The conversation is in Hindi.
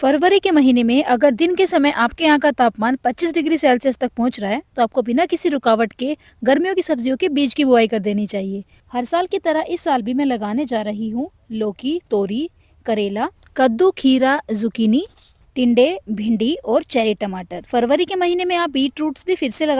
फरवरी के महीने में अगर दिन के समय आपके यहाँ का तापमान 25 डिग्री सेल्सियस तक पहुँच रहा है तो आपको बिना किसी रुकावट के गर्मियों की सब्जियों के बीज की बुआई कर देनी चाहिए हर साल की तरह इस साल भी मैं लगाने जा रही हूँ लौकी तोरी करेला कद्दू खीरा जुकीनी टिंडे भिंडी और चेरी टमाटर फरवरी के महीने में आप बीट रूट्स भी फिर से लगा